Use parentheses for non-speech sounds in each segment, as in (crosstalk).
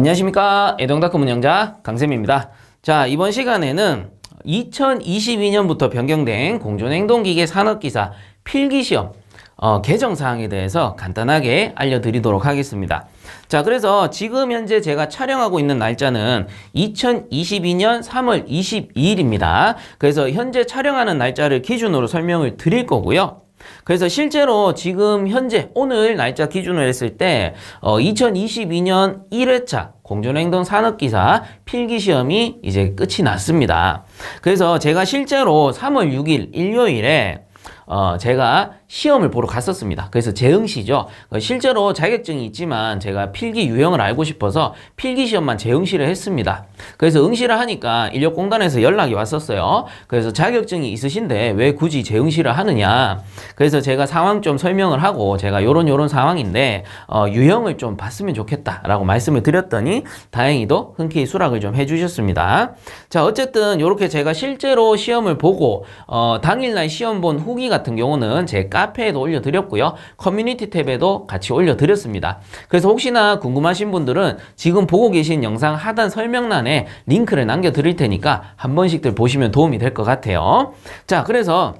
안녕하십니까 애동닷컴 운영자 강쌤입니다 자 이번 시간에는 2022년부터 변경된 공존행동기계 산업기사 필기시험 어, 개정사항에 대해서 간단하게 알려드리도록 하겠습니다 자 그래서 지금 현재 제가 촬영하고 있는 날짜는 2022년 3월 22일입니다 그래서 현재 촬영하는 날짜를 기준으로 설명을 드릴 거고요 그래서 실제로 지금 현재 오늘 날짜 기준으로 했을 때 어, 2022년 1회차 공존행동 산업기사 필기시험이 이제 끝이 났습니다. 그래서 제가 실제로 3월 6일 일요일에 어, 제가 시험을 보러 갔었습니다. 그래서 재응시죠. 그 실제로 자격증이 있지만 제가 필기 유형을 알고 싶어서 필기 시험만 재응시를 했습니다. 그래서 응시를 하니까 인력공단에서 연락이 왔었어요. 그래서 자격증이 있으신데 왜 굳이 재응시를 하느냐. 그래서 제가 상황 좀 설명을 하고 제가 요런 요런 상황인데 어, 유형을 좀 봤으면 좋겠다라고 말씀을 드렸더니 다행히도 흔쾌히 수락을 좀 해주셨습니다. 자 어쨌든 이렇게 제가 실제로 시험을 보고 어, 당일날 시험 본 후기 같은 경우는 제가 카페에도 올려드렸고요. 커뮤니티 탭에도 같이 올려드렸습니다. 그래서 혹시나 궁금하신 분들은 지금 보고 계신 영상 하단 설명란에 링크를 남겨드릴 테니까 한 번씩들 보시면 도움이 될 것 같아요. 자, 그래서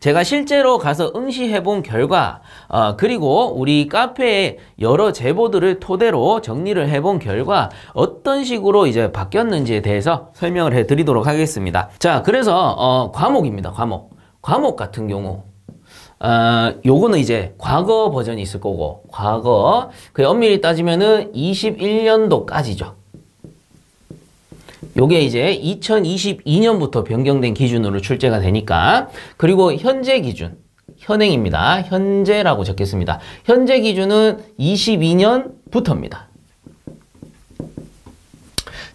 제가 실제로 가서 응시해본 결과 어, 그리고 우리 카페의 여러 제보들을 토대로 정리를 해본 결과 어떤 식으로 이제 바뀌었는지에 대해서 설명을 해드리도록 하겠습니다. 자 그래서 어, 과목입니다. 과목. 과목 같은 경우 어, 요거는 이제 과거 버전이 있을 거고 과거 그 엄밀히 따지면은 21년도까지죠. 요게 이제 2022년부터 변경된 기준으로 출제가 되니까 그리고 현재 기준 현행입니다. 현재라고 적겠습니다. 현재 기준은 22년부터입니다.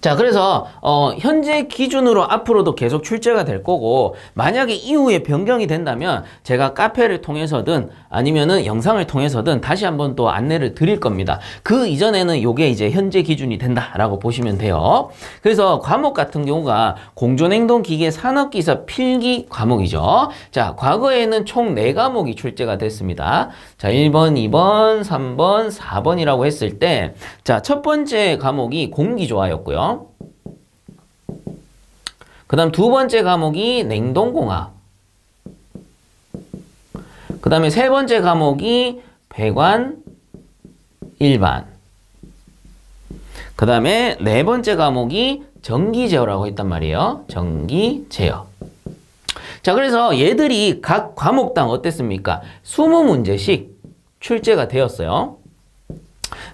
자 그래서 어, 현재 기준으로 앞으로도 계속 출제가 될 거고 만약에 이후에 변경이 된다면 제가 카페를 통해서든 아니면은 영상을 통해서든 다시 한번 또 안내를 드릴 겁니다. 그 이전에는 요게 이제 현재 기준이 된다라고 보시면 돼요. 그래서 과목 같은 경우가 공존행동기계 산업기사 필기 과목이죠. 자 과거에는 총4과목이 출제가 됐습니다. 자, 1번, 2번, 3번, 4번이라고 했을 때 자, 첫 번째 과목이 공기좋아였고요그 다음 두 번째 과목이 냉동공학. 그 다음에 세 번째 과목이 배관, 일반. 그 다음에 네 번째 과목이 전기제어라고 했단 말이에요. 전기제어. 자, 그래서 얘들이 각 과목당 어땠습니까? 20문제씩 출제가 되었어요.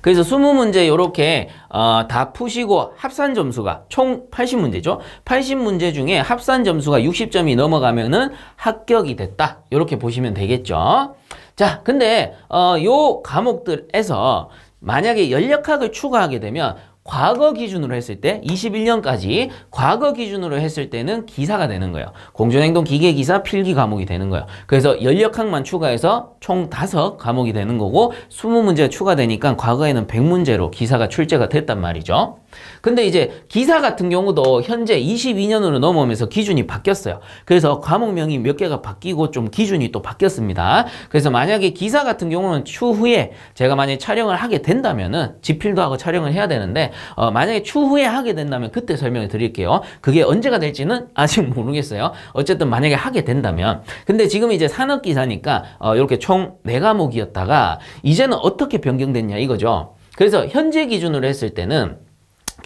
그래서 20문제 이렇게 어, 다 푸시고 합산 점수가 총 80문제죠. 80문제 중에 합산 점수가 60점이 넘어가면은 합격이 됐다. 이렇게 보시면 되겠죠. 자, 근데 어, 요 과목들에서 만약에 연력학을 추가하게 되면 과거 기준으로 했을 때 21년까지 과거 기준으로 했을 때는 기사가 되는 거예요. 공존행동 기계기사 필기 과목이 되는 거예요. 그래서 연력학만 추가해서 총 다섯 과목이 되는 거고 20문제가 추가되니까 과거에는 100문제로 기사가 출제가 됐단 말이죠. 근데 이제 기사 같은 경우도 현재 22년으로 넘어오면서 기준이 바뀌었어요. 그래서 과목명이 몇 개가 바뀌고 좀 기준이 또 바뀌었습니다. 그래서 만약에 기사 같은 경우는 추후에 제가 만약에 촬영을 하게 된다면은 지필도 하고 촬영을 해야 되는데 어 만약에 추후에 하게 된다면 그때 설명을 드릴게요. 그게 언제가 될지는 (laughs) 아직 모르겠어요. 어쨌든 만약에 하게 된다면 근데 지금 이제 산업기사니까 어 이렇게 총4과목이었다가 이제는 어떻게 변경됐냐 이거죠. 그래서 현재 기준으로 했을 때는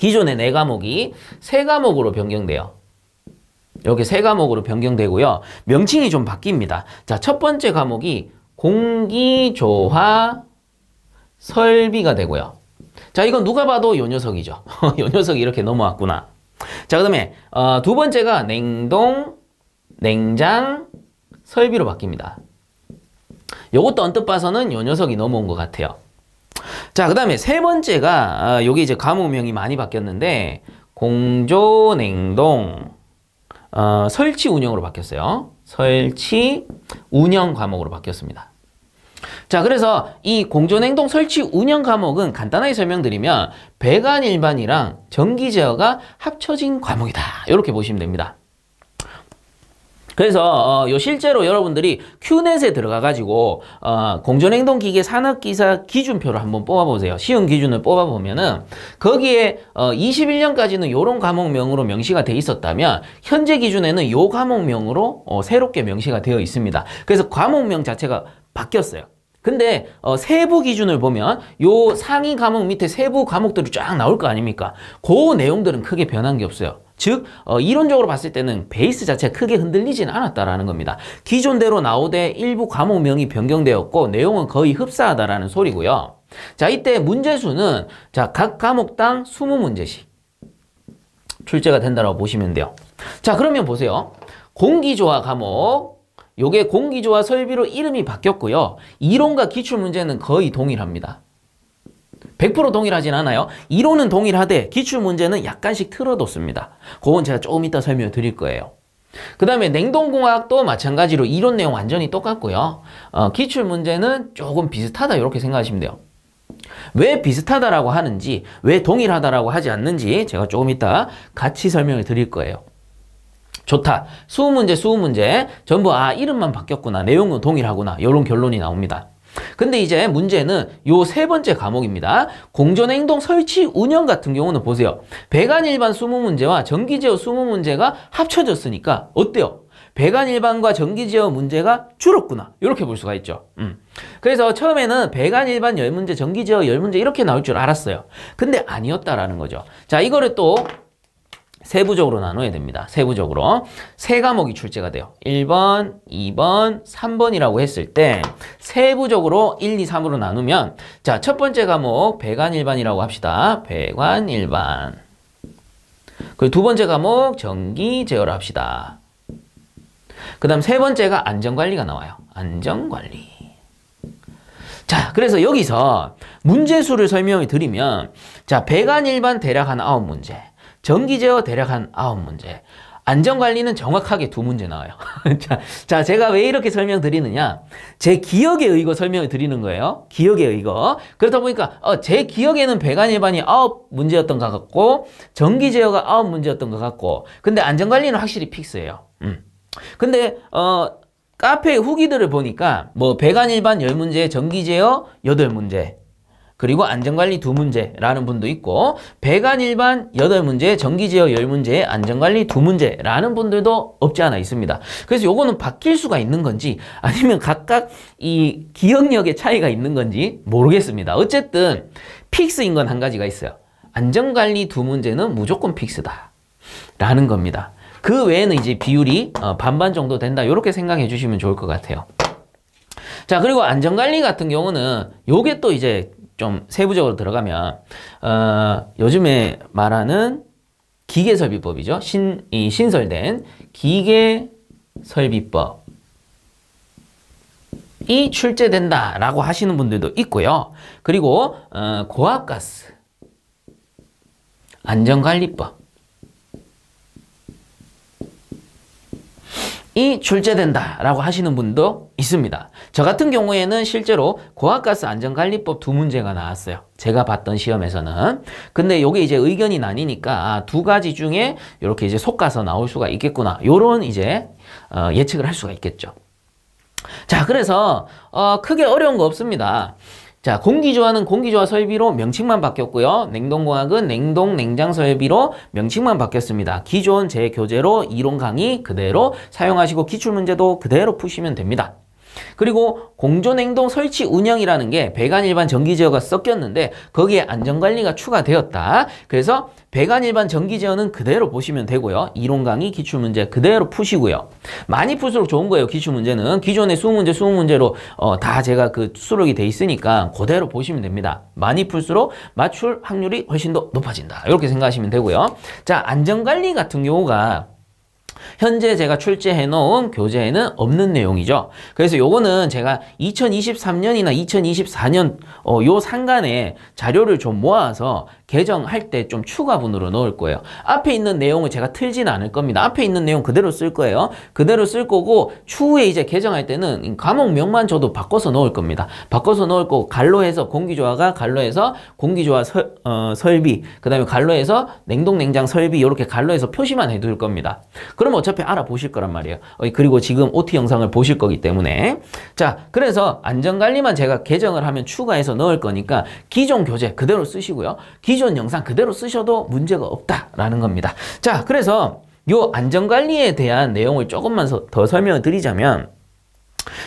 기존의 네 과목이 세 과목으로 변경돼요. 이렇게 세 과목으로 변경되고요. 명칭이 좀 바뀝니다. 자, 첫 번째 과목이 공기조화 설비가 되고요. 자, 이건 누가 봐도 요 녀석이죠. (laughs) 요 녀석이 이렇게 넘어왔구나. 자, 그 다음에 어, 두 번째가 냉동, 냉장, 설비로 바뀝니다. 요것도 언뜻 봐서는 요 녀석이 넘어온 것 같아요. 자, 그 다음에 세 번째가 어, 요게 이제 가무명이 많이 바뀌었는데 공조, 냉동, 어, 설치, 운영으로 바뀌었어요. 설치, 운영 과목으로 바뀌었습니다. 자, 그래서 이공조냉동 설치 운영 과목은 간단하게 설명드리면 배관 일반이랑 전기제어가 합쳐진 과목이다. 이렇게 보시면 됩니다. 그래서 어, 요 실제로 여러분들이 큐넷에 들어가가지고 어, 공전행동기계 산업기사 기준표를 한번 뽑아보세요. 시험 기준을 뽑아보면은 거기에 어, 21년까지는 요런 과목명으로 명시가 돼 있었다면 현재 기준에는 요 과목명으로 어, 새롭게 명시가 되어 있습니다. 그래서 과목명 자체가 바뀌었어요. 근데 어, 세부 기준을 보면 요 상위 과목 밑에 세부 과목들이 쫙 나올 거 아닙니까? 그 내용들은 크게 변한 게 없어요. 즉 어, 이론적으로 봤을 때는 베이스 자체가 크게 흔들리진 않았다라는 겁니다. 기존대로 나오되 일부 과목명이 변경되었고 내용은 거의 흡사하다라는 소리고요. 자 이때 문제수는 자각 과목당 20문제씩 출제가 된다고 보시면 돼요. 자 그러면 보세요. 공기조화 과목 요게 공기조화 설비로 이름이 바뀌었고요. 이론과 기출문제는 거의 동일합니다. 100% 동일하진 않아요. 이론은 동일하되 기출 문제는 약간씩 틀어뒀습니다. 그건 제가 조금 이따 설명을 드릴 거예요. 그 다음에 냉동공학도 마찬가지로 이론 내용 완전히 똑같고요. 어, 기출 문제는 조금 비슷하다 이렇게 생각하시면 돼요. 왜 비슷하다라고 하는지 왜 동일하다라고 하지 않는지 제가 조금 이따 같이 설명을 드릴 거예요. 좋다. 수우 문제, 수우 문제 전부 아 이름만 바뀌었구나. 내용은 동일하구나. 이런 결론이 나옵니다. 근데 이제 문제는 요 세 번째 과목입니다. 공존의 행동 설치 운영 같은 경우는 보세요. 배관 일반 수무 문제와 전기제어 수무 문제가 합쳐졌으니까 어때요? 배관 일반과 전기제어 문제가 줄었구나. 이렇게 볼 수가 있죠. 음. 그래서 처음에는 배관 일반 열문제, 전기제어 열문제 이렇게 나올 줄 알았어요. 근데 아니었다라는 거죠. 자, 이거를 또 세부적으로 나눠야 됩니다. 세부적으로. 세 과목이 출제가 돼요. 1번, 2번, 3번이라고 했을 때 세부적으로 1, 2, 3으로 나누면 자, 첫 번째 과목 배관일반이라고 합시다. 배관일반. 그리고 두 번째 과목 전기 제어를 합시다. 그 다음 세 번째가 안전관리가 나와요. 안전관리. 자, 그래서 여기서 문제수를 설명해 드리면 자, 배관 일반 대략 한 아홉 문제 전기 제어 대략 한 9문제, 안전관리는 정확하게 두 문제 나와요. (laughs) 자, 자, 제가 왜 이렇게 설명드리느냐. 제 기억에 의거 설명을 드리는 거예요. 기억에 의거. 그렇다 보니까 어, 제 기억에는 배관 예반이 아홉 문제였던 것 같고 전기 제어가 아홉 문제였던 것 같고 근데 안전관리는 확실히 픽스예요. 음. 근데 어, 카페 후기들을 보니까 뭐 배관 일반 1 0문제 전기 제어 8 문제 그리고 안전관리 두문제라는 분도 있고 배관 일반 여덟 문제 전기제어 열문제 안전관리 두문제라는 분들도 없지 않아 있습니다. 그래서 요거는 바뀔 수가 있는 건지 아니면 각각 이 기억력의 차이가 있는 건지 모르겠습니다. 어쨌든 픽스인 건 한 가지가 있어요. 안전관리 두 문제는 무조건 픽스다. 라는 겁니다. 그 외에는 이제 비율이 어, 반반 정도 된다. 이렇게 생각해 주시면 좋을 것 같아요. 자 그리고 안전관리 같은 경우는 요게 또 이제 좀 세부적으로 들어가면 어, 요즘에 말하는 기계 설비법이죠. 신, 이 신설된 기계 설비법이 출제된다라고 하시는 분들도 있고요. 그리고 어, 고압가스 안전관리법 이 출제된다라고 하시는 분도 있습니다. 저 같은 경우에는 실제로 고압가스 안전관리법 두 문제가 나왔어요. 제가 봤던 시험에서는. 근데 요게 이제 의견이 나뉘니까 아, 두 가지 중에 이렇게 이제 속가서 나올 수가 있겠구나. 요런 이제 어, 예측을 할 수가 있겠죠. 자, 그래서 어, 크게 어려운 거 없습니다. 자, 공기조화는 공기조화 설비로 명칭만 바뀌었고요. 냉동공학은 냉동, 냉장 설비로 명칭만 바뀌었습니다. 기존 제 교재로 이론 강의 그대로 사용하시고 기출문제도 그대로 푸시면 됩니다. 그리고 공존행동 설치 운영이라는 게 배관 일반 전기제어가 섞였는데 거기에 안전관리가 추가되었다. 그래서 배관 일반 전기제어는 그대로 보시면 되고요. 이론 강의 기출문제 그대로 푸시고요. 많이 풀수록 좋은 거예요. 기출문제는. 기존의 수문제 수문제로 어, 다 제가 그 수록이 돼 있으니까 그대로 보시면 됩니다. 많이 풀수록 맞출 확률이 훨씬 더 높아진다. 이렇게 생각하시면 되고요. 자 안전관리 같은 경우가 현재 제가 출제해 놓은 교재에는 없는 내용이죠. 그래서 요거는 제가 2023년이나 2024년 어, 요 상간에 자료를 좀 모아서 개정할 때 좀 추가분으로 넣을 거예요. 앞에 있는 내용을 제가 틀진 않을 겁니다. 앞에 있는 내용 그대로 쓸 거예요. 그대로 쓸 거고 추후에 이제 개정할 때는 과목명만 저도 바꿔서 넣을 겁니다. 바꿔서 넣을 거고 갈로해서 공기조화가 갈로해서 공기조화 서, 어, 설비 그 다음에 갈로해서 냉동냉장 설비 이렇게 갈로해서 표시만 해둘 겁니다. 그럼 그럼 어차피 알아보실 거란 말이에요. 어, 그리고 지금 OT 영상을 보실 거기 때문에 자 그래서 안전관리만 제가 개정을 하면 추가해서 넣을 거니까 기존 교재 그대로 쓰시고요. 기존 영상 그대로 쓰셔도 문제가 없다라는 겁니다. 자 그래서 요 안전관리에 대한 내용을 조금만 더 설명을 드리자면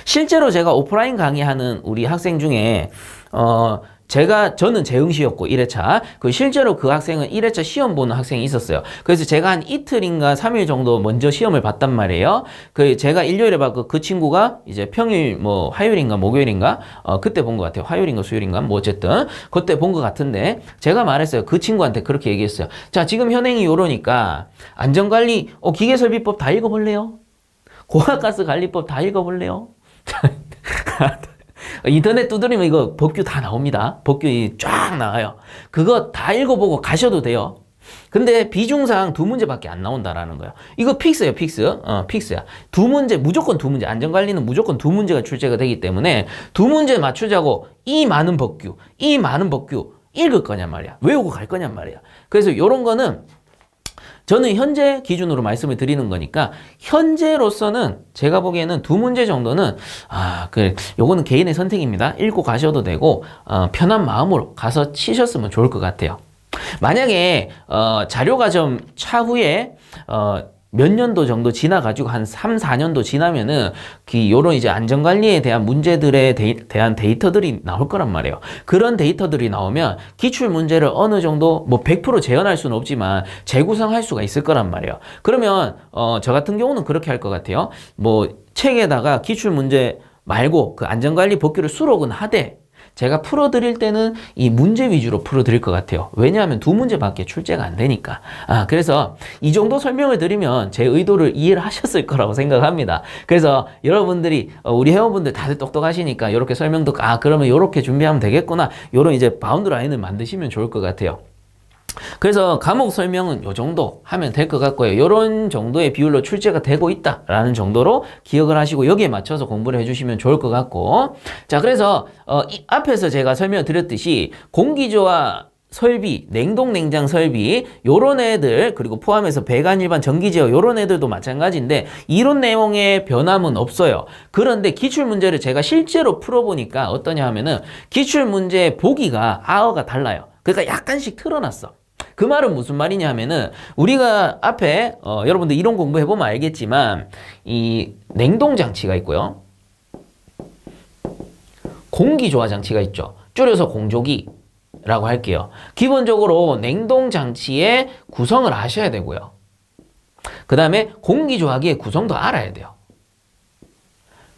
실제로 제가 오프라인 강의하는 우리 학생 중에 어 제가 저는 재응시였고 1회차 그 실제로 그 학생은 1회차 시험 보는 학생이 있었어요. 그래서 제가 한 이틀인가 3일 정도 먼저 시험을 봤단 말이에요. 그 제가 일요일에 봤고 그, 그 친구가 이제 평일 뭐 화요일인가 목요일인가 어 그때 본 것 같아요. 화요일인가 수요일인가 뭐 어쨌든 그때 본 것 같은데 제가 말했어요. 그 친구한테 그렇게 얘기했어요. 자 지금 현행이 요러니까 안전관리 어 기계설비법 다 읽어볼래요? 고압가스 관리법 다 읽어볼래요? (laughs) 인터넷 두드리면 이거 법규 다 나옵니다. 법규 쫙 나와요. 그거 다 읽어보고 가셔도 돼요. 근데 비중상 두 문제밖에 안 나온다라는 거예요. 이거 픽스예요, 픽스. 어, 픽스야. 두 문제, 무조건 두 문제. 안전관리는 무조건 두 문제가 출제가 되기 때문에 두 문제 맞추자고 이 많은 법규, 이 많은 법규 읽을 거냔 말이야. 외우고 갈 거냔 말이야. 그래서 이런 거는 저는 현재 기준으로 말씀을 드리는 거니까 현재로서는 제가 보기에는 두 문제 정도는 아, 그 요거는 개인의 선택입니다. 읽고 가셔도 되고 어, 편한 마음으로 가서 치셨으면 좋을 것 같아요. 만약에 어, 자료가 좀 차후에 어, 몇 년도 정도 지나가지고 한 3, 4년도 지나면은 그 요런 이제 안전관리에 대한 문제들에 대, 한 데이터들이 나올 거란 말이에요. 그런 데이터들이 나오면 기출 문제를 어느 정도 뭐 100% 재현할 수는 없지만 재구성할 수가 있을 거란 말이에요. 그러면 어, 저 같은 경우는 그렇게 할 것 같아요. 뭐 책에다가 기출 문제 말고 그 안전관리 복귀를 수록은 하되 제가 풀어드릴 때는 이 문제 위주로 풀어드릴 것 같아요. 왜냐하면 두 문제밖에 출제가 안 되니까. 아, 그래서 이 정도 설명을 드리면 제 의도를 이해를 하셨을 거라고 생각합니다. 그래서 여러분들이 어, 우리 회원분들 다들 똑똑하시니까 이렇게 설명도 아 그러면 이렇게 준비하면 되겠구나. 이런 이제 바운드 라인을 만드시면 좋을 것 같아요. 그래서 과목 설명은 요 정도 하면 될 것 같고요. 요런 정도의 비율로 출제가 되고 있다라는 정도로 기억을 하시고 여기에 맞춰서 공부를 해주시면 좋을 것 같고 자 그래서 어, 앞에서 제가 설명을 드렸듯이 공기조와 설비, 냉동 냉장 설비 요런 애들 그리고 포함해서 배관 일반 전기제어 요런 애들도 마찬가지인데 이런 내용의 변함은 없어요. 그런데 기출문제를 제가 실제로 풀어보니까 어떠냐 하면은 기출문제 보기가 아어가 달라요. 그러니까 약간씩 틀어놨어. 그 말은 무슨 말이냐 하면은 우리가 앞에 어, 여러분들 이런 공부해보면 알겠지만 이 냉동장치가 있고요. 공기조화장치가 있죠. 줄여서 공조기. 라고 할게요. 기본적으로 냉동장치의 구성을 아셔야 되고요. 그 다음에 공기조화기의 구성도 알아야 돼요.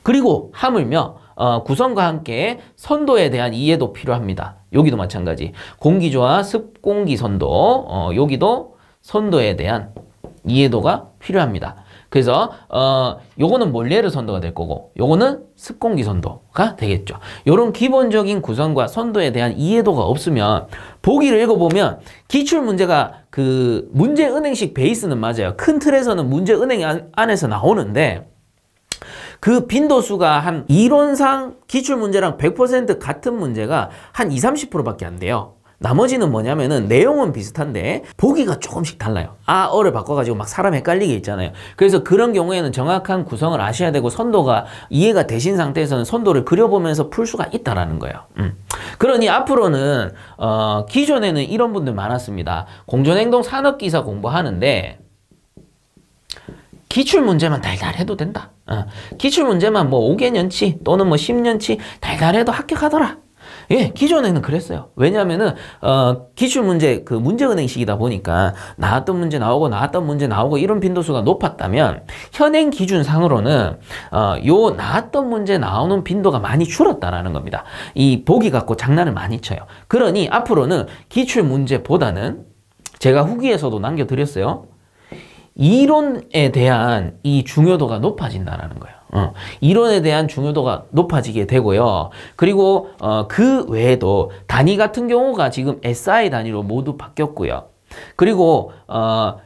그리고 하물며 어, 구성과 함께 선도에 대한 이해도 필요합니다. 여기도 마찬가지. 공기조화 습공기 선도, 어, 여기도 선도에 대한 이해도가 필요합니다. 그래서 어, 요거는 몰레르 선도가 될 거고 요거는 습공기 선도가 되겠죠. 요런 기본적인 구성과 선도에 대한 이해도가 없으면 보기를 읽어보면 기출 문제가 그 문제 은행식 베이스는 맞아요. 큰 틀에서는 문제 은행 안에서 나오는데 그 빈도수가 한 이론상 기출문제랑 100% 같은 문제가 한 20, 30%밖에 안 돼요. 나머지는 뭐냐면은 내용은 비슷한데 보기가 조금씩 달라요. 아, 어를 바꿔가지고 막 사람 헷갈리게 있잖아요. 그래서 그런 경우에는 정확한 구성을 아셔야 되고 선도가 이해가 되신 상태에서는 선도를 그려보면서 풀 수가 있다라는 거예요. 음. 그러니 앞으로는 어, 기존에는 이런 분들 많았습니다. 공존행동 산업기사 공부하는데 기출 문제만 달달해도 된다. 어. 기출 문제만 뭐 5개년치 또는 뭐 10년치 달달해도 합격하더라. 예, 기존에는 그랬어요. 왜냐면은, 하 어, 기출 문제, 그 문제은행식이다 보니까 나왔던 문제 나오고 나왔던 문제 나오고 이런 빈도수가 높았다면 현행 기준상으로는, 어, 요 나왔던 문제 나오는 빈도가 많이 줄었다라는 겁니다. 이 보기 갖고 장난을 많이 쳐요. 그러니 앞으로는 기출 문제보다는 제가 후기에서도 남겨드렸어요. 이론에 대한 이 중요도가 높아진다라는 거예요. 어, 이론에 대한 중요도가 높아지게 되고요. 그리고 어, 그 외에도 단위 같은 경우가 지금 SI 단위로 모두 바뀌었고요. 그리고 어,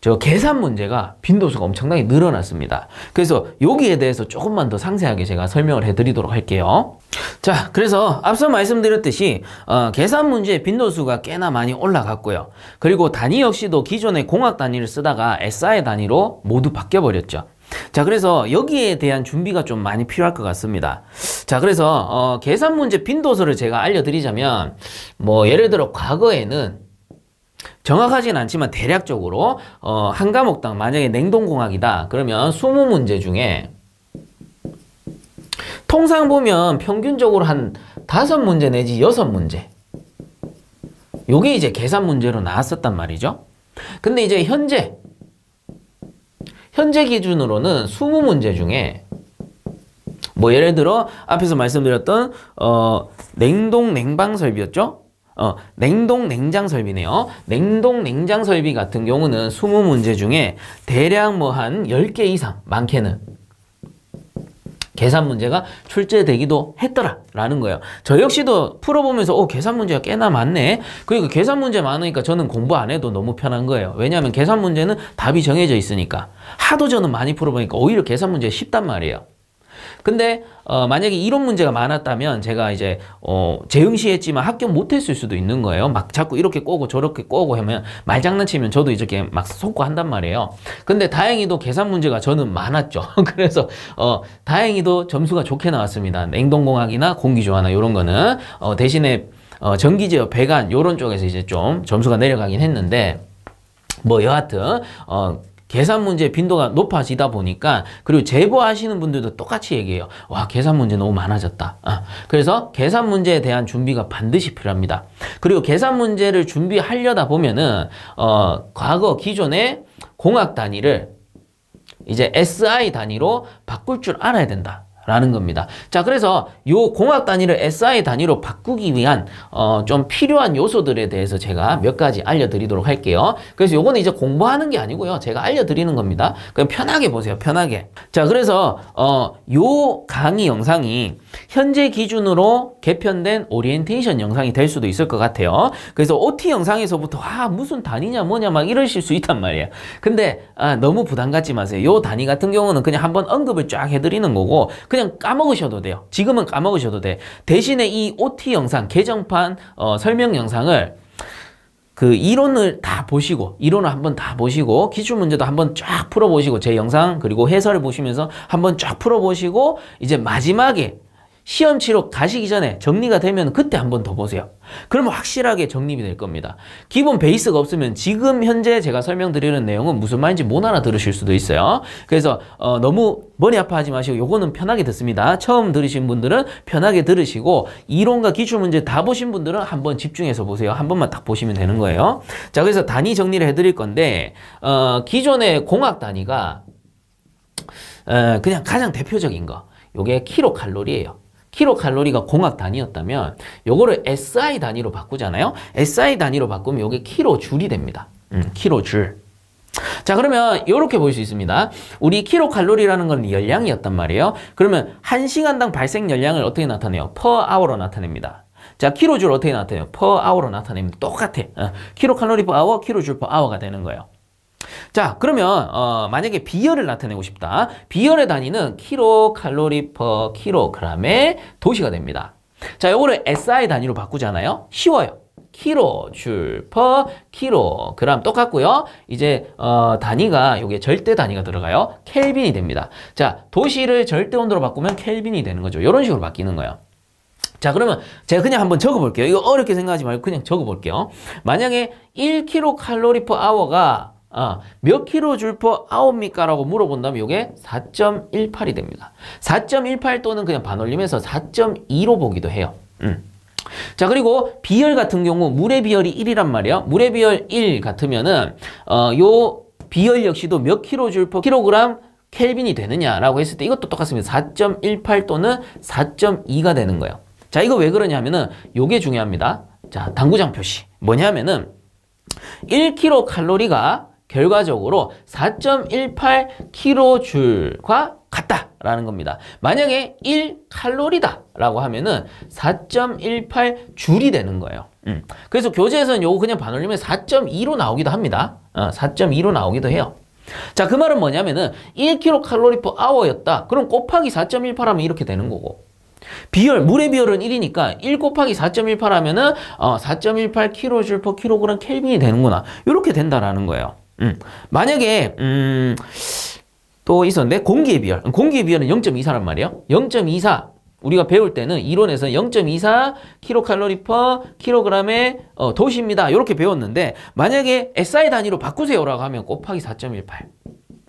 저 계산 문제가 빈도수가 엄청나게 늘어났습니다. 그래서 여기에 대해서 조금만 더 상세하게 제가 설명을 해드리도록 할게요. 자 그래서 앞서 말씀드렸듯이 어, 계산 문제 빈도수가 꽤나 많이 올라갔고요. 그리고 단위 역시도 기존의 공학 단위를 쓰다가 SI 단위로 모두 바뀌어버렸죠. 자 그래서 여기에 대한 준비가 좀 많이 필요할 것 같습니다. 자 그래서 어, 계산 문제 빈도수를 제가 알려드리자면 뭐 예를 들어 과거에는 정확하진 않지만 대략적으로 어, 한 과목당 만약에 냉동공학이다 그러면 20문제 중에 통상 보면 평균적으로 한 다섯 문제 내지 여섯 문제 요게 이제 계산 문제로 나왔었단 말이죠. 근데 이제 현재 현재 기준으로는 20문제 중에 뭐 예를 들어 앞에서 말씀드렸던 어 냉동 냉방 설비였죠? 어 냉동 냉장 설비네요. 냉동 냉장 설비 같은 경우는 20문제 중에 대략 뭐한 10개 이상 많게는 계산 문제가 출제되기도 했더라라는 거예요. 저 역시도 풀어보면서 어 계산 문제가 꽤나 많네. 그리고 그러니까 계산 문제 많으니까 저는 공부 안 해도 너무 편한 거예요. 왜냐하면 계산 문제는 답이 정해져 있으니까. 하도 저는 많이 풀어보니까 오히려 계산 문제가 쉽단 말이에요. 근데 어, 만약에 이런 문제가 많았다면 제가 이제 어, 재응시했지만 합격 못했을 수도 있는 거예요. 막 자꾸 이렇게 꼬고 저렇게 꼬고 하면 말장난치면 저도 이렇게 막 속고 한단 말이에요. 근데 다행히도 계산 문제가 저는 많았죠. (laughs) 그래서 어, 다행히도 점수가 좋게 나왔습니다. 냉동공학이나 공기조화나 이런 거는 어, 대신에 어, 전기제어, 배관 요런 쪽에서 이제 좀 점수가 내려가긴 했는데 뭐 여하튼 어 계산 문제 빈도가 높아지다 보니까 그리고 제보하시는 분들도 똑같이 얘기해요. 와 계산 문제 너무 많아졌다. 아, 그래서 계산 문제에 대한 준비가 반드시 필요합니다. 그리고 계산 문제를 준비하려다 보면은 어, 과거 기존의 공학 단위를 이제 SI 단위로 바꿀 줄 알아야 된다. 라는 겁니다. 자, 그래서 요 공학 단위를 SI 단위로 바꾸기 위한 어, 좀 필요한 요소들에 대해서 제가 몇 가지 알려드리도록 할게요. 그래서 요거는 이제 공부하는 게 아니고요. 제가 알려드리는 겁니다. 그냥 편하게 보세요. 편하게. 자, 그래서 어, 요 강의 영상이 현재 기준으로 개편된 오리엔테이션 영상이 될 수도 있을 것 같아요. 그래서 OT 영상에서부터 아, 무슨 단위냐 뭐냐 막 이러실 수 있단 말이에요. 근데 아, 너무 부담 갖지 마세요. 요 단위 같은 경우는 그냥 한번 언급을 쫙 해드리는 거고 그냥 까먹으셔도 돼요. 지금은 까먹으셔도 돼. 대신에 이 OT 영상, 개정판 어, 설명 영상을 그 이론을 다 보시고 이론을 한번 다 보시고 기출 문제도 한번 쫙 풀어보시고 제 영상 그리고 해설을 보시면서 한번 쫙 풀어보시고 이제 마지막에 시험 치러 가시기 전에 정리가 되면 그때 한 번 더 보세요. 그러면 확실하게 정립이 될 겁니다. 기본 베이스가 없으면 지금 현재 제가 설명드리는 내용은 무슨 말인지 못 알아들으실 수도 있어요. 그래서 어, 너무 머리 아파하지 마시고 요거는 편하게 듣습니다. 처음 들으신 분들은 편하게 들으시고 이론과 기출문제 다 보신 분들은 한 번 집중해서 보세요. 한 번만 딱 보시면 되는 거예요. 자 그래서 단위 정리를 해드릴 건데 어, 기존의 공학 단위가 어, 그냥 가장 대표적인 거 요게 키로칼로리예요 킬로칼로리가 공학 단위였다면 요거를 SI 단위로 바꾸잖아요. SI 단위로 바꾸면 요게 킬로 줄이 됩니다. 음, 킬로 줄. 자 그러면 이렇게 볼 수 있습니다. 우리 킬로칼로리라는 건 열량이었단 말이에요. 그러면 한시간당 발생 열량을 어떻게 나타내요? 퍼아워로 나타냅니다. 자 킬로줄 어떻게 나타내요? 퍼아워로 나타내면 똑같아. 어, 킬로칼로리 퍼 아워, h 킬로줄 퍼아워가 되는 거예요. 자 그러면 어, 만약에 비열을 나타내고 싶다. 비열의 단위는 키로 칼로리 퍼키로그램의 도시가 됩니다. 자 요거를 SI 단위로 바꾸잖아요. 쉬워요. 키로 줄퍼키로그램 똑같고요. 이제 어, 단위가 여기에 절대 단위가 들어가요. 켈빈이 됩니다. 자 도시를 절대 온도로 바꾸면 켈빈이 되는 거죠. 이런 식으로 바뀌는 거예요. 자 그러면 제가 그냥 한번 적어볼게요. 이거 어렵게 생각하지 말고 그냥 적어볼게요. 만약에 1kcal per hour가 아, 몇 킬로줄 퍼 아홉입니까? 라고 물어본다면 이게 4.18이 됩니다. 4.18 또는 그냥 반올림해서 4.2로 보기도 해요. 음. 자 그리고 비열 같은 경우 물의 비열이 1이란 말이에요. 물의 비열 1 같으면은 어, 요 비열 역시도 몇 킬로줄 퍼 킬로그램 켈빈이 되느냐라고 했을 때 이것도 똑같습니다. 4.18 또는 4.2가 되는 거예요. 자 이거 왜 그러냐 면은 요게 중요합니다. 자 당구장 표시 뭐냐 면은 1킬로칼로리가 결과적으로 4 1 8 k j 과 같다라는 겁니다. 만약에 1칼로리다라고 하면은 4.18줄이 되는 거예요. 음. 그래서 교재에서는 이거 그냥 반올리면 4.2로 나오기도 합니다. 어, 4.2로 나오기도 해요. 자, 그 말은 뭐냐면은 1kcal per hour였다. 그럼 곱하기 4.18 하면 이렇게 되는 거고. 비열, 물의 비열은 1이니까 1 곱하기 4.18 하면은 어, 4.18kJ per kg 켈빈이 되는구나. 이렇게 된다라는 거예요. 음. 만약에 음, 또 있었는데 공기의 비열 공기의 비율은 0.24란 말이에요. 0.24. 우리가 배울 때는 이론에서 0.24 킬로칼로리 퍼 킬로그램의 어, 도시입니다. 이렇게 배웠는데 만약에 SI 단위로 바꾸세요라고 하면 곱하기 4.18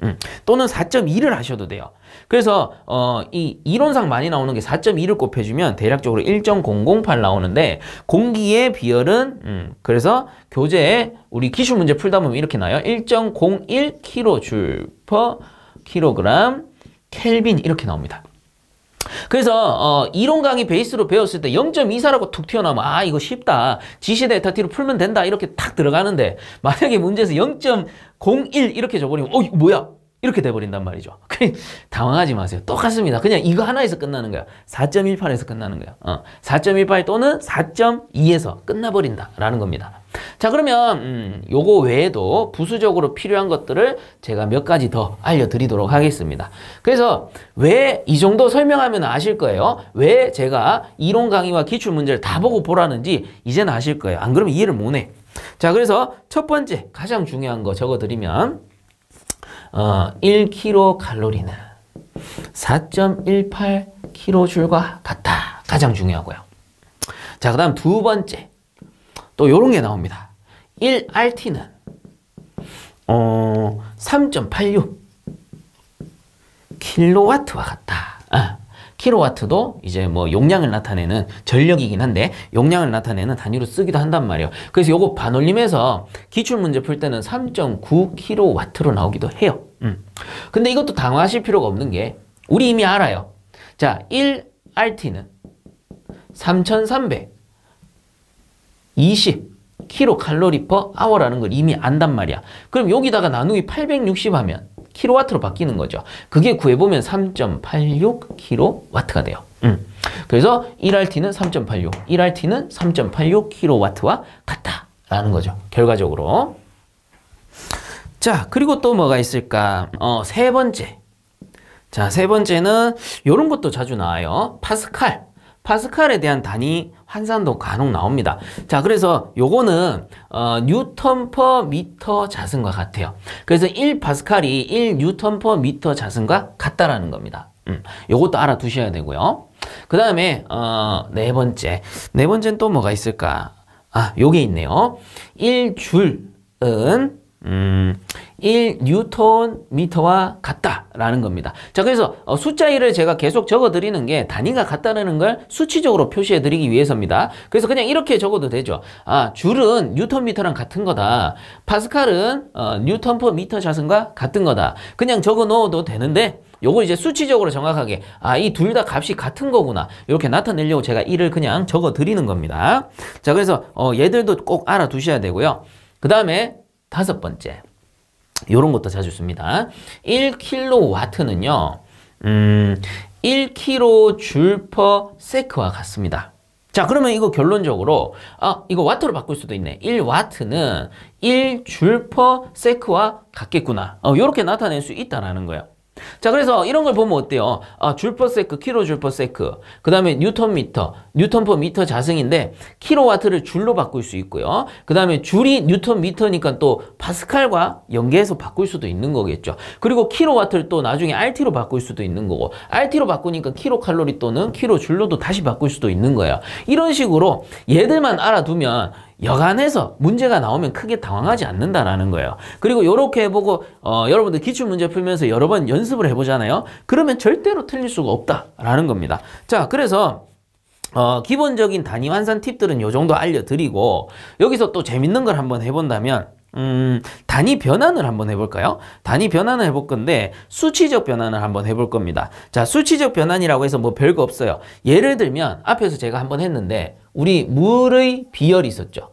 음, 또는 4.2를 하셔도 돼요. 그래서 어, 이 이론상 많이 나오는 게 4.2를 곱해주면 대략적으로 1.008 나오는데 공기의 비열은 음, 그래서 교재에 우리 기출 문제 풀다 보면 이렇게 나요. 1.01 킬로줄 퍼 킬로그램 켈빈 이렇게 나옵니다. 그래서 어, 이론 강의 베이스로 배웠을 때 0.24라고 툭 튀어나오면 아 이거 쉽다 지시대 에타티로 풀면 된다 이렇게 탁 들어가는데 만약에 문제에서 0.01 이렇게 줘버리면 어 뭐야 이렇게 돼버린단 말이죠. (laughs) 당황하지 마세요. 똑같습니다. 그냥 이거 하나에서 끝나는 거야. 4.18에서 끝나는 거야. 어, 4.18 또는 4.2에서 끝나버린다라는 겁니다. 자 그러면 음, 요거 외에도 부수적으로 필요한 것들을 제가 몇 가지 더 알려드리도록 하겠습니다. 그래서 왜 이 정도 설명하면 아실 거예요. 왜 제가 이론 강의와 기출 문제를 다 보고 보라는지 이제는 아실 거예요. 안 그러면 이해를 못해. 자 그래서 첫 번째 가장 중요한 거 적어드리면 1kcal는 4.18kJ과 같다. 가장 중요하고요. 자, 그 다음 두 번째. 또 요런 게 나옵니다. 1RT는 어, 3.86킬로와 같다. 킬로와트도 이제 뭐 용량을 나타내는 전력이긴 한데 용량을 나타내는 단위로 쓰기도 한단 말이에요. 그래서 요거 반올림해서 기출문제 풀 때는 3.9 킬로와트로 나오기도 해요. 음. 근데 이것도 당황하실 필요가 없는 게 우리 이미 알아요. 자, 1RT는 3,320 킬로칼로리 퍼 아워라는 걸 이미 안단 말이야. 그럼 여기다가 나누기 860 하면 킬로와트로 바뀌는 거죠. 그게 구해보면 3.86킬로와트가 돼요. 음. 그래서 1RT는 3.86, 1RT는 3.86킬로와트와 같다라는 거죠. 결과적으로. 자, 그리고 또 뭐가 있을까? 어, 세 번째. 자, 세 번째는 이런 것도 자주 나와요. 파스칼. 파스칼에 대한 단위 환산도 간혹 나옵니다. 자, 그래서 요거는 어, 뉴턴 퍼 미터 자승과 같아요. 그래서 1 파스칼이 1 뉴턴 퍼 미터 자승과 같다라는 겁니다. 음, 요것도 알아두셔야 되고요. 그 다음에 어, 네 번째. 네 번째는 또 뭐가 있을까? 아, 요게 있네요. 1줄은 음, 1뉴턴미터와 같다라는 겁니다. 자 그래서 어, 숫자 1을 제가 계속 적어드리는 게 단위가 같다는 걸 수치적으로 표시해드리기 위해서입니다. 그래서 그냥 이렇게 적어도 되죠. 아 줄은 뉴턴미터랑 같은 거다. 파스칼은 어, 뉴턴 퍼 미터 자승과 같은 거다. 그냥 적어 넣어도 되는데 요거 이제 수치적으로 정확하게 아 이 둘 다 값이 같은 거구나 이렇게 나타내려고 제가 1을 그냥 적어 드리는 겁니다. 자 그래서 어, 얘들도 꼭 알아두셔야 되고요. 그 다음에 다섯 번째 이런 것도 자주 씁니다. 1kW는요. 음, 1kJs와 같습니다. 자 그러면 이거 결론적으로 아 이거 와트로 바꿀 수도 있네 1와트는 1줄퍼 세크와 같겠구나 어, 요렇게 나타낼 수 있다라는 거예요 자 그래서 이런 걸 보면 어때요? 아, 줄퍼세크, 키로줄퍼세크, 그 다음에 뉴턴미터, 뉴턴퍼미터 자승인데 키로와트를 줄로 바꿀 수 있고요. 그 다음에 줄이 뉴턴미터니까 또 파스칼과 연계해서 바꿀 수도 있는 거겠죠. 그리고 키로와트를 또 나중에 RT로 바꿀 수도 있는 거고 RT로 바꾸니까 키로칼로리 또는 키로줄로도 다시 바꿀 수도 있는 거예요. 이런 식으로 얘들만 알아두면 여간해서 문제가 나오면 크게 당황하지 않는다라는 거예요. 그리고 이렇게 해보고 어, 여러분들 기출문제 풀면서 여러 번 연습을 해보잖아요. 그러면 절대로 틀릴 수가 없다라는 겁니다. 자, 그래서 어, 기본적인 단위 환산 팁들은 요 정도 알려드리고 여기서 또 재밌는 걸 한번 해본다면 음, 단위 변환을 한번 해볼까요? 단위 변환을 해볼 건데 수치적 변환을 한번 해볼 겁니다. 자, 수치적 변환이라고 해서 뭐 별거 없어요. 예를 들면 앞에서 제가 한번 했는데 우리 물의 비열이 있었죠.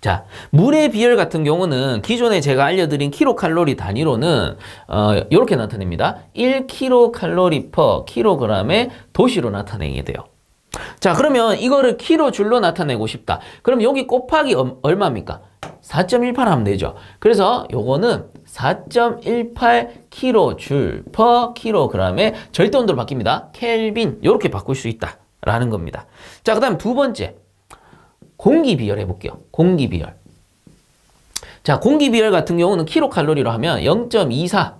자, 물의 비열 같은 경우는 기존에 제가 알려드린 킬로칼로리 단위로는 어, 이렇게 나타냅니다. 1킬로칼로리 퍼 킬로그램의 도시로 나타내게 돼요. 자, 그러면 이거를 킬로줄로 나타내고 싶다. 그럼 여기 곱하기 얼마입니까? 4.18 하면 되죠. 그래서 요거는 4 1 8 킬로 줄퍼 e 로그램의 절대 온도로 바뀝니다. 켈빈 이렇게 바꿀 수 있다라는 겁니다. 자, 그 다음 두 번째 공기 비열 해볼게요. 공기 비열. 자, 공기 비열 같은 경우는 킬로칼로리로 하면 0.24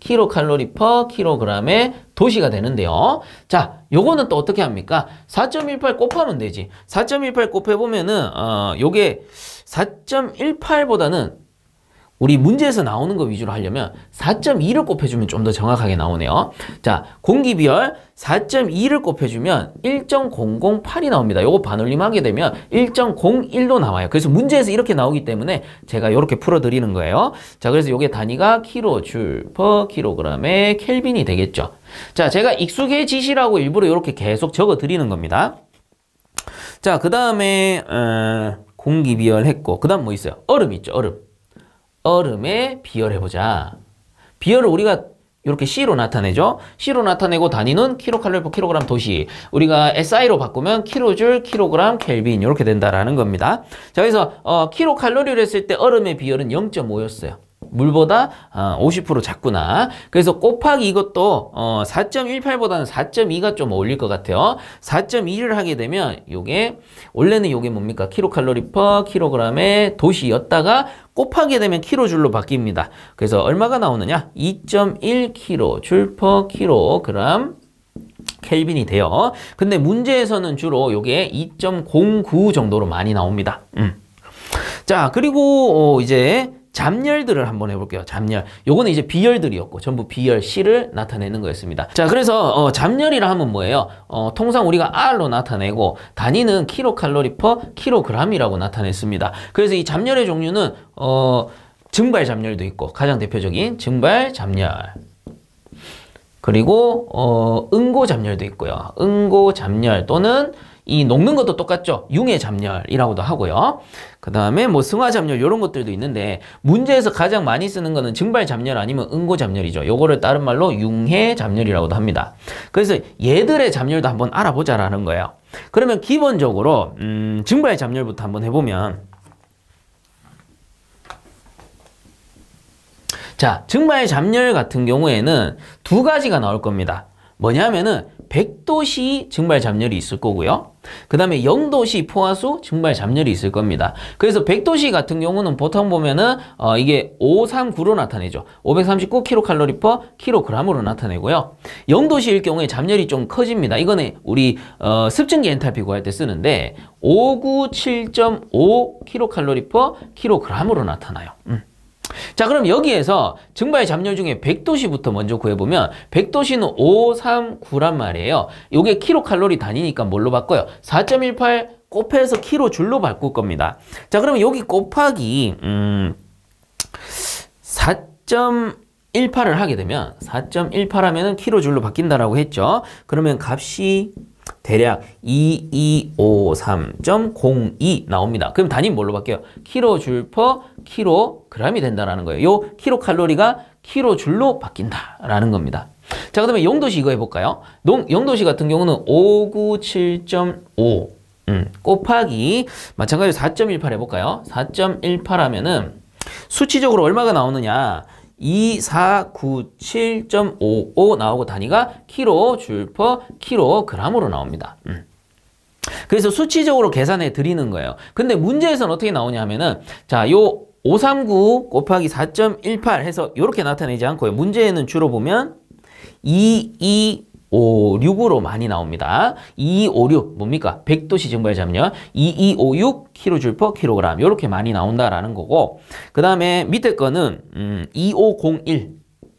킬로칼로리 퍼 e 로그램의 도시가 되는데요. 자, 요거는 또 어떻게 합니까? 4.18 곱하면 되지. 4.18 곱해보면은 어, 요게 4.18보다는 우리 문제에서 나오는 거 위주로 하려면 4.2를 곱해주면 좀 더 정확하게 나오네요. 자, 공기비열 4.2를 곱해주면 1.008이 나옵니다. 요거 반올림하게 되면 1.01로 나와요. 그래서 문제에서 이렇게 나오기 때문에 제가 요렇게 풀어드리는 거예요. 자, 그래서 요게 단위가 키로줄퍼키로그램의 켈빈이 되겠죠. 자, 제가 익숙해지시라고 일부러 이렇게 계속 적어드리는 겁니다. 자, 그 다음에 어, 공기 비열했고 그 다음 뭐 있어요? 얼음 있죠, 얼음. 얼음에 비열해보자. 비열을 우리가 이렇게 C로 나타내죠. C로 나타내고 단위는 킬로칼로리 p 킬로그램 도시. 우리가 SI로 바꾸면 킬로줄, 킬로그램, 켈빈 이렇게 된다라는 겁니다. 자, 그래서 어, 킬로칼로리를 했을 때 얼음의 비열은 0.5였어요. 물보다 50% 어, 작구나. 그래서 곱하기 이것도 4.18보다는 어, 4.2가 좀 어울릴 것 같아요. 4.2를 하게 되면 이게 원래는 이게 뭡니까? 킬로칼로리 퍼 킬로그램의 도시였다가 곱하게 되면 킬로줄로 바뀝니다. 그래서 얼마가 나오느냐? 2.1킬로줄 퍼 킬로그램 켈빈이 돼요. 근데 문제에서는 주로 이게2.09 정도로 많이 나옵니다. 음. 자, 그리고 어, 이제 잡열들을 한번 해볼게요. 잡열. 요거는 이제 비열들이었고 전부 비열 C를 나타내는 거였습니다. 자 그래서 어, 잡열이라 하면 뭐예요? 어, 통상 우리가 R로 나타내고 단위는 킬로칼로리 퍼 킬로그램이라고 나타냈습니다. 그래서 이 잡열의 종류는 어, 증발 잡열도 있고 가장 대표적인 증발 잡열. 그리고 어, 응고 잡열도 있고요. 응고 잡열 또는 이 녹는 것도 똑같죠. 융해 잡렬이라고도 하고요. 그 다음에 뭐 승화 잡렬 이런 것들도 있는데 문제에서 가장 많이 쓰는 거는 증발 잡렬 아니면 응고 잡렬이죠. 요거를 다른 말로 융해 잡렬이라고도 합니다. 그래서 얘들의 잡렬도 한번 알아보자라는 거예요. 그러면 기본적으로 음, 증발 잡렬부터 한번 해보면 자, 증발 잡렬 같은 경우에는 두 가지가 나올 겁니다. 뭐냐면은 백도시 증발 잡렬이 있을 거고요. 그 다음에 0도시 포화수 증발 잠열이 있을 겁니다. 그래서 100도시 같은 경우는 보통 보면은 어 이게 539로 나타내죠. 539kcal per kg으로 나타내고요. 0도시일 경우에 잠열이 좀 커집니다. 이거는 우리 어 습증기 엔탈피 구할 때 쓰는데 597.5kcal per kg으로 나타나요. 음. 자 그럼 여기에서 증발 잡료 중에 100도시부터 먼저 구해보면 100도시는 5, 3, 9란 말이에요. 이게 키로칼로리 단위니까 뭘로 바꿔요? 4.18 곱해서 키로 줄로 바꿀 겁니다. 자 그러면 여기 곱하기 음, 4.18을 하게 되면 4.18 하면은 키로줄로 바뀐다라고 했죠. 그러면 값이 대략 2253.02 나옵니다. 그럼 단위 뭘로 바뀌어요? 킬로줄 퍼 킬로그램이 된다라는 거예요. 요 킬로칼로리가 킬로줄로 바뀐다라는 겁니다. 자, 그 다음에 영도시 이거 해볼까요? 농, 영도시 같은 경우는 597.5 음, 곱하기 마찬가지로 4.18 해볼까요? 4.18 하면은 수치적으로 얼마가 나오느냐 2497.55 나오고 단위가 키로, 줄, 퍼, 키로그램으로 나옵니다. 음. 그래서 수치적으로 계산해 드리는 거예요. 근데 문제에서는 어떻게 나오냐 면은 자, 요 539 곱하기 4.18 해서 이렇게 나타내지 않고요. 문제에는 주로 보면 22 5, 6으로 많이 나옵니다. 2, 5, 6 뭡니까? 100도씨 증발 잡념 2, 2, 5, 6 킬로줄 퍼 킬로그램 이렇게 많이 나온다라는 거고 그 다음에 밑에 거는 음, 2501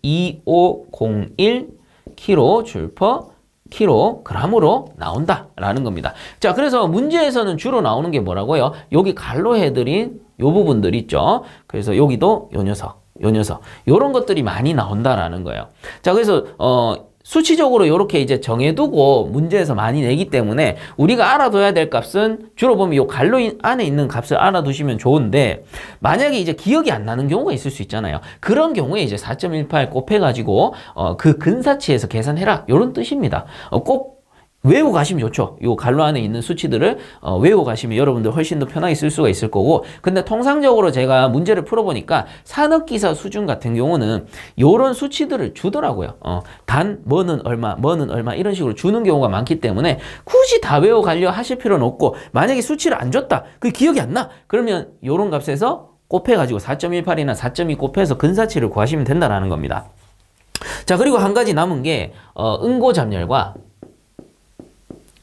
2501 킬로줄 퍼 킬로그램으로 나온다라는 겁니다. 자, 그래서 문제에서는 주로 나오는 게 뭐라고요? 여기 갈로 해드린 요 부분들 있죠. 그래서 여기도 요 녀석, 요 녀석, 요런 것들이 많이 나온다라는 거예요. 자, 그래서 어 수치적으로 이렇게 이제 정해두고 문제에서 많이 내기 때문에 우리가 알아둬야 될 값은 주로 보면 이 갈로 안에 있는 값을 알아두시면 좋은데 만약에 이제 기억이 안 나는 경우가 있을 수 있잖아요. 그런 경우에 이제 4.18 곱해가지고 어, 그 근사치에서 계산해라 이런 뜻입니다. 어, 꼭 외우고 가시면 좋죠. 이 갈로 안에 있는 수치들을 어, 외우고 가시면 여러분들 훨씬 더 편하게 쓸 수가 있을 거고 근데 통상적으로 제가 문제를 풀어보니까 산업기사 수준 같은 경우는 이런 수치들을 주더라고요. 어, 단, 뭐는 얼마, 뭐는 얼마 이런 식으로 주는 경우가 많기 때문에 굳이 다 외워 가려 하실 필요는 없고 만약에 수치를 안 줬다. 그 기억이 안 나. 그러면 이런 값에서 곱해가지고 4.18이나 4.2 곱해서 근사치를 구하시면 된다라는 겁니다. 자 그리고 한 가지 남은 게 어, 응고 잡렬과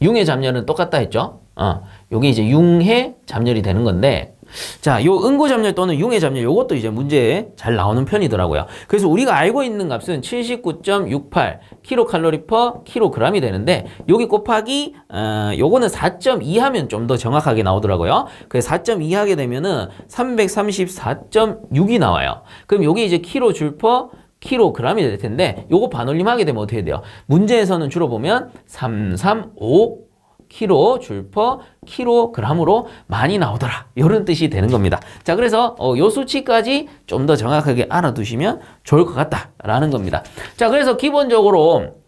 융의 잡렬은 똑같다 했죠. 어, 여기 이제 융의 잡렬이 되는 건데 자, 요 응고 잡렬 또는 융의 잡렬 요것도 이제 문제에 잘 나오는 편이더라고요. 그래서 우리가 알고 있는 값은 79.68 킬로칼로리 퍼 킬로그램이 되는데 여기 곱하기 어, 요거는 4.2 하면 좀 더 정확하게 나오더라고요. 그래서 4.2 하게 되면은 334.6이 나와요. 그럼 여기 이제 킬로줄 퍼 킬로그램이 될 텐데 요거 반올림하게 되면 어떻게 돼요? 문제에서는 주로 보면 335 키로 줄퍼 킬로그램으로 많이 나오더라 이런 뜻이 되는 겁니다 자 그래서 어, 요 수치까지 좀 더 정확하게 알아두시면 좋을 것 같다라는 겁니다 자 그래서 기본적으로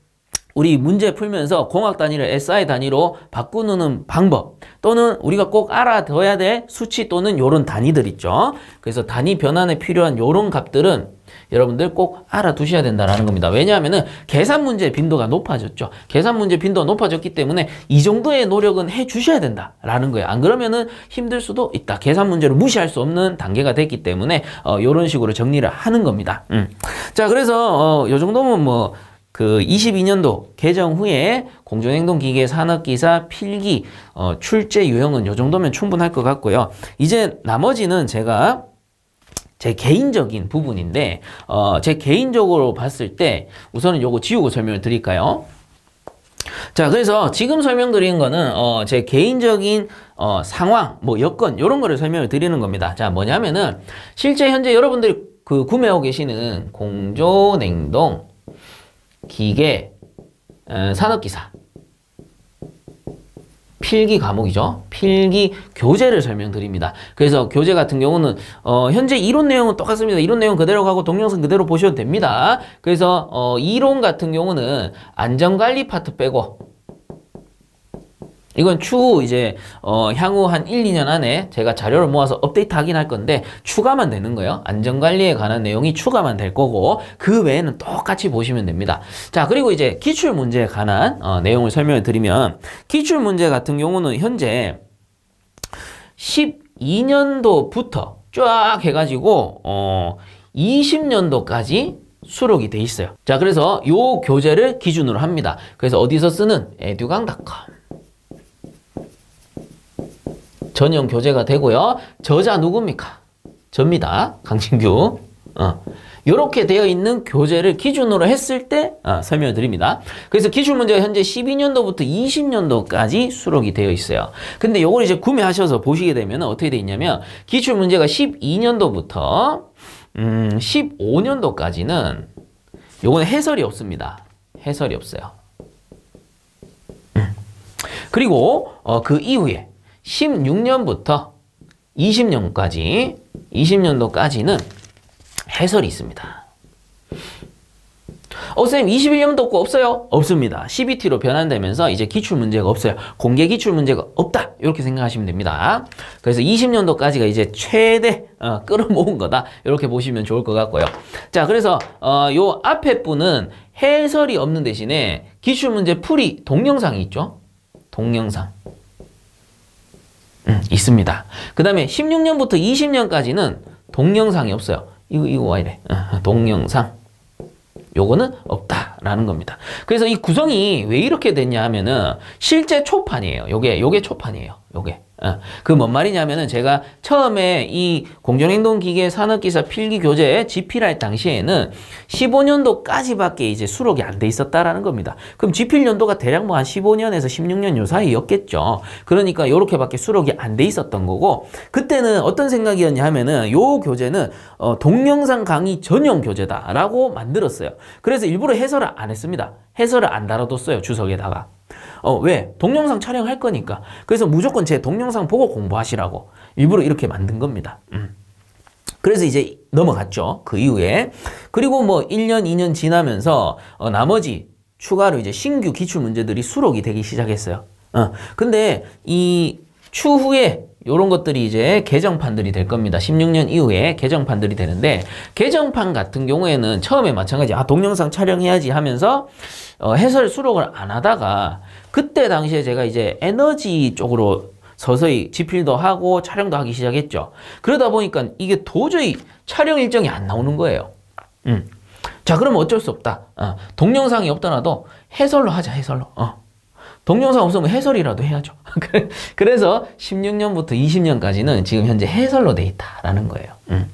우리 문제 풀면서 공학 단위를 SI 단위로 바꾸는 방법 또는 우리가 꼭 알아둬야 될 수치 또는 요런 단위들 있죠. 그래서 단위 변환에 필요한 요런 값들은 여러분들 꼭 알아두셔야 된다라는 겁니다. 왜냐하면 계산 문제 빈도가 높아졌죠. 계산 문제 빈도가 높아졌기 때문에 이 정도의 노력은 해주셔야 된다라는 거예요. 안 그러면은 힘들 수도 있다. 계산 문제를 무시할 수 없는 단계가 됐기 때문에 이런 어, 식으로 정리를 하는 겁니다. 음. 자 그래서 어, 정도면 뭐 그 22년도 개정 후에 공정행동기계 산업기사 필기 어, 출제 유형은 요 정도면 충분할 것 같고요. 이제 나머지는 제가 제 개인적인 부분인데 어, 제 개인적으로 봤을 때 우선은 요거 지우고 설명을 드릴까요? 자 그래서 지금 설명드리는 거는 어, 제 개인적인 어, 상황, 뭐 여건 이런 거를 설명을 드리는 겁니다. 자 뭐냐면은 실제 현재 여러분들이 그 구매하고 계시는 공조, 냉동, 기계, 어, 산업기사 필기 과목이죠. 필기 교재를 설명드립니다. 그래서 교재 같은 경우는 어, 현재 이론 내용은 똑같습니다. 이론 내용 그대로 가고 동영상 그대로 보셔도 됩니다. 그래서 어, 이론 같은 경우는 안전관리 파트 빼고 이건 추후 이제 어 향후 한 1, 2년 안에 제가 자료를 모아서 업데이트 하긴 할 건데 추가만 되는 거예요. 안전관리에 관한 내용이 추가만 될 거고 그 외에는 똑같이 보시면 됩니다. 자 그리고 이제 기출문제에 관한 어 내용을 설명을 드리면 기출문제 같은 경우는 현재 12년도부터 쫙 해가지고 어 20년도까지 수록이 돼 있어요. 자 그래서 요 교재를 기준으로 합니다. 그래서 어디서 쓰는 에듀강닷컴 전형 교재가 되고요. 저자 누굽니까? 접니다. 강진규. 어. 이렇게 되어 있는 교재를 기준으로 했을 때 어, 설명을 드립니다. 그래서 기출 문제가 현재 12년도부터 20년도까지 수록이 되어 있어요. 근데 요걸 이제 구매하셔서 보시게 되면 어떻게 되어 있냐면 기출 문제가 12년도부터 음, 15년도까지는 요건 해설이 없습니다. 해설이 없어요. 음. 그리고 어, 그 이후에 16년부터 20년까지 20년도까지는 해설이 있습니다. 어, 쌤, 21년도 없고 없어요? 없습니다. CBT로 변환되면서 이제 기출문제가 없어요. 공개 기출문제가 없다. 이렇게 생각하시면 됩니다. 그래서 20년도까지가 이제 최대 어, 끌어모은 거다. 이렇게 보시면 좋을 것 같고요. 자, 그래서 어, 요 앞에 분은 해설이 없는 대신에 기출문제 풀이 동영상이 있죠? 동영상. 음, 있습니다. 그 다음에 16년부터 20년까지는 동영상이 없어요. 이거, 이거 와 이래. 어, 동영상. 요거는 없다라는 겁니다. 그래서 이 구성이 왜 이렇게 됐냐 하면은 실제 초판이에요. 요게, 요게 초판이에요. 요게. 어. 그 뭔 말이냐면은 제가 처음에 이 공정행동기계 산업기사 필기 교재에 집필 할 당시에는 15년도까지밖에 이제 수록이 안 돼 있었다라는 겁니다. 그럼 집필 연도가 대략 뭐 한 15년에서 16년 요 사이였겠죠. 그러니까 요렇게밖에 수록이 안 돼 있었던 거고 그때는 어떤 생각이었냐 하면은 요 교재는 어, 동영상 강의 전용 교재다라고 만들었어요. 그래서 일부러 해설을 안 했습니다. 해설을 안 달아뒀어요. 주석에다가. 어, 왜? 동영상 촬영할 거니까. 그래서 무조건 제 동영상 보고 공부하시라고 일부러 이렇게 만든 겁니다. 음. 그래서 이제 넘어갔죠. 그 이후에. 그리고 뭐 1년, 2년 지나면서 어, 나머지 추가로 이제 신규 기출 문제들이 수록이 되기 시작했어요. 어. 근데 이 추후에 이런 것들이 이제 개정판들이 될 겁니다. 16년 이후에 개정판들이 되는데 개정판 같은 경우에는 처음에 마찬가지 아 동영상 촬영해야지 하면서 어, 해설 수록을 안 하다가 그때 당시에 제가 이제 에너지 쪽으로 서서히 지필도 하고 촬영도 하기 시작했죠. 그러다 보니까 이게 도저히 촬영 일정이 안 나오는 거예요. 음. 자 그럼 어쩔 수 없다. 어, 동영상이 없더라도 해설로 하자 해설로. 어. 동영상 없으면 뭐 해설이라도 해야죠. (laughs) 그래서 16년부터 20년까지는 지금 현재 해설로 돼 있다라는 거예요. 음.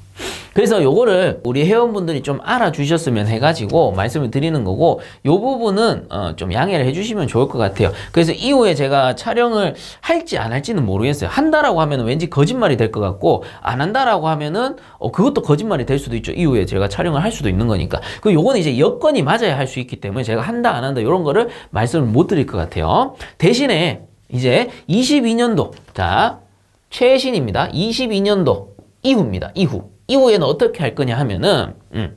그래서 요거를 우리 회원분들이 좀 알아주셨으면 해가지고 말씀을 드리는 거고 요 부분은 어좀 양해를 해주시면 좋을 것 같아요 그래서 이후에 제가 촬영을 할지 안 할지는 모르겠어요 한다라고 하면 왠지 거짓말이 될 것 같고 안 한다라고 하면은 어 그것도 거짓말이 될 수도 있죠 이후에 제가 촬영을 할 수도 있는 거니까 그 요거는 이제 여건이 맞아야 할 수 있기 때문에 제가 한다 안 한다 이런 거를 말씀을 못 드릴 것 같아요 대신에 이제 22년도 자 최신입니다 22년도 이후입니다 이후 이후에는 어떻게 할 거냐 하면은 음,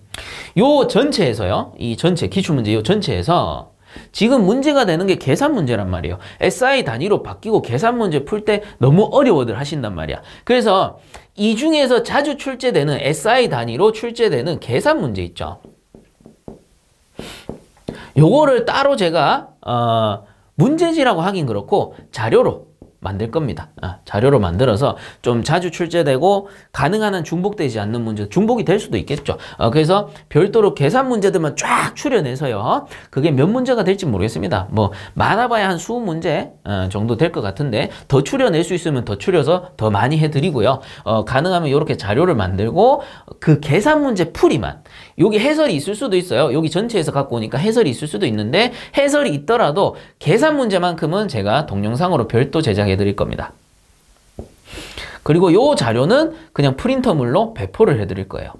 전체에서요. 이 전체 기출문제 요 전체에서 지금 문제가 되는 게 계산 문제란 말이에요. SI 단위로 바뀌고 계산 문제 풀 때 너무 어려워들 하신단 말이야. 그래서 이 중에서 자주 출제되는 SI 단위로 출제되는 계산 문제 있죠. 요거를 따로 제가 어, 문제지라고 하긴 그렇고 자료로 만들 겁니다. 아, 자료로 만들어서 좀 자주 출제되고 가능한 한 중복되지 않는 문제, 중복이 될 수도 있겠죠. 어, 그래서 별도로 계산 문제들만 쫙 추려내서요. 그게 몇 문제가 될지 모르겠습니다. 뭐 많아봐야 한수0문제 어, 정도 될 것 같은데 더 추려낼 수 있으면 더 추려서 더 많이 해드리고요. 어, 가능하면 이렇게 자료를 만들고 그 계산 문제 풀이만 여기 해설이 있을 수도 있어요. 여기 전체에서 갖고 오니까 해설이 있을 수도 있는데 해설이 있더라도 계산 문제만큼은 제가 동영상으로 별도 제작해 드릴 겁니다. 그리고 요 자료는 그냥 프린터물로 배포를 해 드릴 거예요.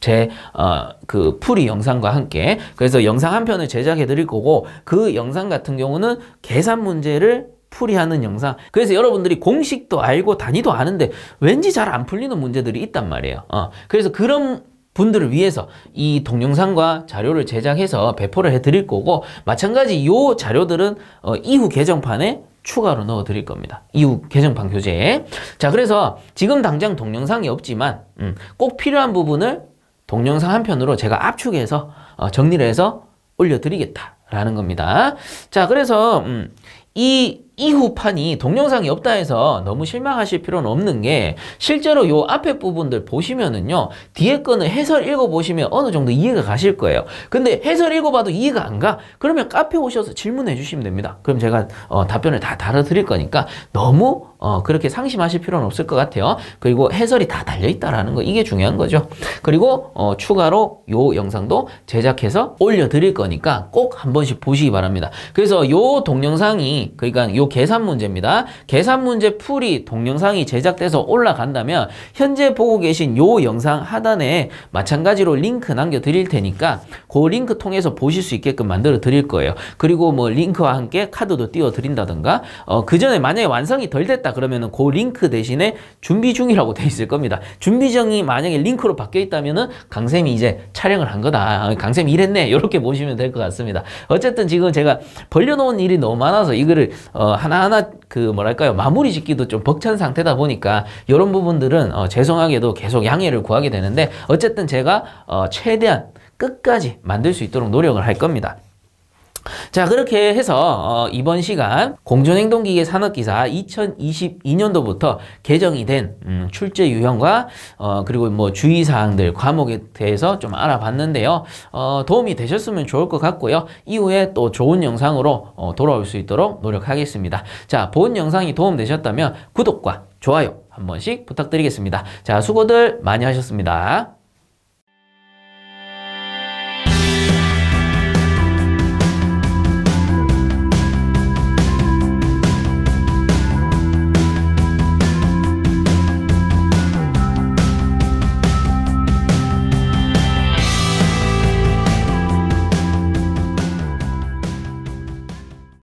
제, 어, 그, 풀이 영상과 함께. 그래서 영상 한 편을 제작해 드릴 거고, 그 영상 같은 경우는 계산 문제를 풀이하는 영상. 그래서 여러분들이 공식도 알고 단위도 아는데 왠지 잘 안 풀리는 문제들이 있단 말이에요. 어. 그래서 그런 분들을 위해서 이 동영상과 자료를 제작해서 배포를 해드릴 거고 마찬가지 요 자료들은 어, 이후 개정판에 추가로 넣어 드릴 겁니다. 이후 개정판 교재에. 자, 그래서 지금 당장 동영상이 없지만 음, 꼭 필요한 부분을 동영상 한 편으로 제가 압축해서 어, 정리를 해서 올려드리겠다라는 겁니다. 자, 그래서 음, 이 이후판이 동영상이 없다 해서 너무 실망하실 필요는 없는 게 실제로 요 앞에 부분들 보시면은요 뒤에 거는 해설 읽어보시면 어느 정도 이해가 가실 거예요 근데 해설 읽어봐도 이해가 안 가? 그러면 카페 오셔서 질문해 주시면 됩니다 그럼 제가 어, 답변을 다 달아드릴 거니까 너무 어, 그렇게 상심하실 필요는 없을 것 같아요. 그리고 해설이 다 달려있다라는 거 이게 중요한 거죠. 그리고 어, 추가로 요 영상도 제작해서 올려드릴 거니까 꼭 한 번씩 보시기 바랍니다. 그래서 요 동영상이 그러니까 요 계산 문제입니다. 계산 문제 풀이 동영상이 제작돼서 올라간다면 현재 보고 계신 요 영상 하단에 마찬가지로 링크 남겨드릴 테니까 그 링크 통해서 보실 수 있게끔 만들어 드릴 거예요. 그리고 뭐 링크와 함께 카드도 띄워 드린다던가 어, 그 전에 만약에 완성이 덜 됐다 그러면은 그 링크 대신에 준비 중이라고 돼 있을 겁니다. 준비 중이 만약에 링크로 바뀌어 있다면은 강쌤이 이제 촬영을 한 거다. 아, 강쌤이 일했네. 이렇게 보시면 될 것 같습니다. 어쨌든 지금 제가 벌려놓은 일이 너무 많아서 이거를 어, 하나하나 그 뭐랄까요 마무리 짓기도 좀 벅찬 상태다 보니까 이런 부분들은 어, 죄송하게도 계속 양해를 구하게 되는데 어쨌든 제가 어, 최대한 끝까지 만들 수 있도록 노력을 할 겁니다. 자 그렇게 해서 어, 이번 시간 공전행동기계 산업기사 2022년도부터 개정이 된 음, 출제 유형과 어, 그리고 뭐 주의사항들 과목에 대해서 좀 알아봤는데요 어, 도움이 되셨으면 좋을 것 같고요 이후에 또 좋은 영상으로 어, 돌아올 수 있도록 노력하겠습니다 자 본 영상이 도움되셨다면 구독과 좋아요 한 번씩 부탁드리겠습니다 자 수고들 많이 하셨습니다